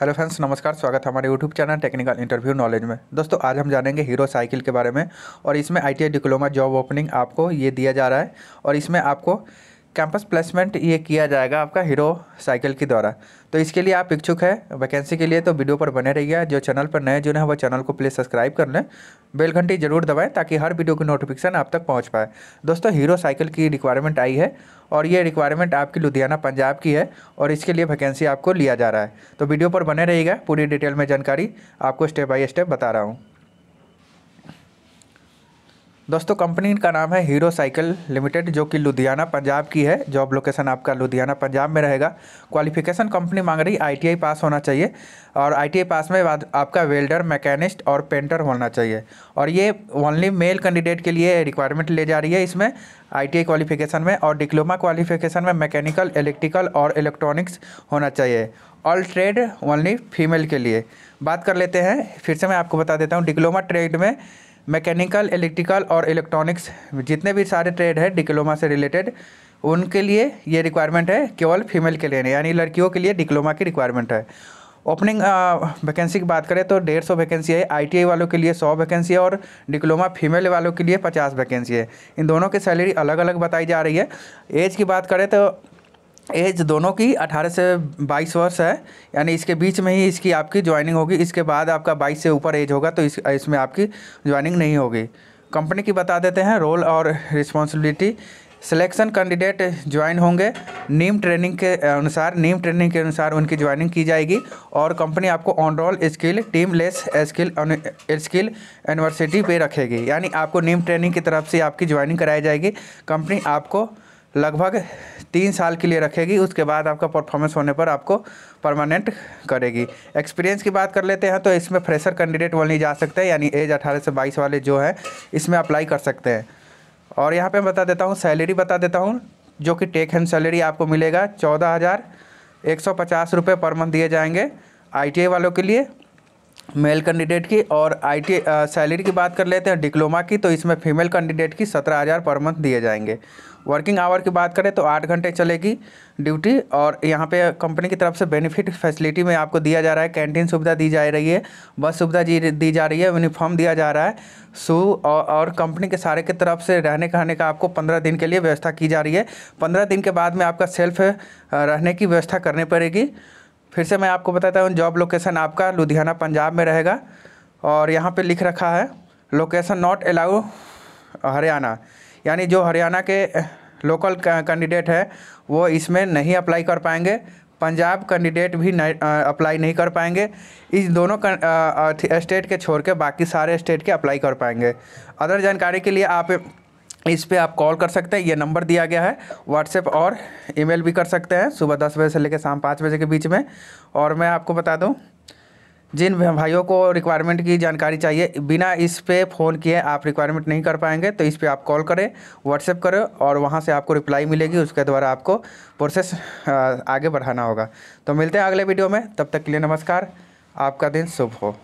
hello friends नमस्कार स्वागत है हमारे YouTube channel technical interview knowledge में दोस्तों आज हम जानेंगे हीरो साइकिल के बारे में और इसमें आईटीआई डिप्लोमा जॉब ओपनिंग आपको ये दिया जा रहा है और इसमें आपको कैंपस प्लेसमेंट ये किया जाएगा आपका हीरो साइकिल के द्वारा तो इसके लिए आप इच्छुक है वैकेंसी के लिए तो वीडियो पर बने रहिए जो चैनल पर नए जुड़े हैं वो चैनल को प्लीज़ सब्सक्राइब कर लें बेल घंटी जरूर दबाएं ताकि हर वीडियो की नोटिफिकेशन आप तक पहुंच पाए दोस्तों हीरो साइकिल की रिक्वायरमेंट आई है और ये रिक्वायरमेंट आपकी लुधियाना पंजाब की है और इसके लिए वैकेंसी आपको लिया जा रहा है तो वीडियो पर बने रहिएगा पूरी डिटेल में जानकारी आपको स्टेप बाई स्टेप बता रहा हूँ दोस्तों कंपनी का नाम है हीरो साइकिल लिमिटेड जो कि लुधियाना पंजाब की है जॉब लोकेशन आपका लुधियाना पंजाब में रहेगा क्वालिफिकेशन कंपनी मांग रही आईटीआई पास होना चाहिए और आईटीआई पास में आपका वेल्डर मैकेनिस्ट और पेंटर होना चाहिए और ये ओनली मेल कैंडिडेट के लिए रिक्वायरमेंट ले जा रही है इसमें आई क्वालिफिकेशन में और डिप्लोमा क्वालिफिकेशन में मैकेनिकल इलेक्ट्रिकल और इलेक्ट्रॉनिक्स होना चाहिए ऑल ट्रेड ओनली फीमेल के लिए बात कर लेते हैं फिर से मैं आपको बता देता हूँ डिप्लोमा ट्रेड में मैकेनिकल इलेक्ट्रिकल और इलेक्ट्रॉनिक्स जितने भी सारे ट्रेड है डिप्लोमा से रिलेटेड उनके लिए ये रिक्वायरमेंट है केवल फीमेल के लिए नहीं यानी लड़कियों के लिए डिप्लोमा की रिक्वायरमेंट है ओपनिंग वैकेंसी की बात करें तो डेढ़ सौ वैकेंसी है आईटीआई वालों के लिए सौ वैकेंसी है और डिप्लोमा फीमेल वालों के लिए पचास वैकेंसी है इन दोनों की सैलरी अलग अलग बताई जा रही है एज की बात करें तो एज दोनों की 18 से 22 वर्ष है यानी इसके बीच में ही इसकी आपकी ज्वाइनिंग होगी इसके बाद आपका 22 से ऊपर एज होगा तो इस इसमें आपकी ज्वाइनिंग नहीं होगी कंपनी की बता देते हैं रोल और रिस्पॉन्सिबिलिटी सिलेक्शन कैंडिडेट ज्वाइन होंगे नीम ट्रेनिंग के अनुसार नीम ट्रेनिंग के अनुसार उनकी ज्वाइनिंग की जाएगी और कंपनी आपको on roll skill team less skill skill university पे रखेगी यानी आपको नीम ट्रेनिंग की तरफ से आपकी ज्वाइनिंग कराई जाएगी कंपनी आपको लगभग तीन साल के लिए रखेगी उसके बाद आपका परफॉर्मेंस होने पर आपको परमानेंट करेगी एक्सपीरियंस की बात कर लेते हैं तो इसमें फ्रेशर कैंडिडेट वाली जा सकते हैं यानी एज अठारह से बाईस वाले जो हैं इसमें अप्लाई कर सकते हैं और यहाँ पे मैं बता देता हूँ सैलरी बता देता हूँ जो कि टेक हैंड सैलरी आपको मिलेगा चौदह हज़ार एक सौ पचास रुपये पर मंथ दिए जाएंगे आई वालों के लिए मेल कैंडिडेट की और आईटी सैलरी की बात कर लेते हैं डिप्लोमा की तो इसमें फीमेल कैंडिडेट की सत्रह हज़ार पर मंथ दिए जाएंगे वर्किंग आवर की बात करें तो आठ घंटे चलेगी ड्यूटी और यहाँ पे कंपनी की तरफ से बेनिफिट फैसिलिटी में आपको दिया जा रहा है कैंटीन सुविधा दी जा रही है बस सुविधा दी जा रही है यूनिफॉर्म दिया जा रहा है शू और, और कंपनी के सारे की तरफ से रहने खाने का आपको पंद्रह दिन के लिए व्यवस्था की जा रही है पंद्रह दिन के बाद में आपका सेल्फ रहने की व्यवस्था करनी पड़ेगी फिर से मैं आपको बताता हूँ जॉब लोकेशन आपका लुधियाना पंजाब में रहेगा और यहाँ पे लिख रखा है लोकेशन नॉट अलाउ हरियाणा यानी जो हरियाणा के लोकल कैंडिडेट है वो इसमें नहीं अप्लाई कर पाएंगे पंजाब कैंडिडेट भी नहीं अप्लाई नहीं कर पाएंगे इस दोनों स्टेट के छोड़ के बाकी सारे स्टेट के अप्लाई कर पाएंगे अदर जानकारी के लिए आप इस पे आप कॉल कर सकते हैं ये नंबर दिया गया है व्हाट्सएप और ईमेल भी कर सकते हैं सुबह दस बजे से लेकर शाम पाँच बजे के बीच में और मैं आपको बता दूं जिन भाइयों को रिक्वायरमेंट की जानकारी चाहिए बिना इस पे फ़ोन किए आप रिक्वायरमेंट नहीं कर पाएंगे तो इस पर आप कॉल करें व्हाट्सएप करें और वहाँ से आपको रिप्लाई मिलेगी उसके द्वारा आपको प्रोसेस आगे बढ़ाना होगा तो मिलते हैं अगले वीडियो में तब तक के लिए नमस्कार आपका दिन शुभ हो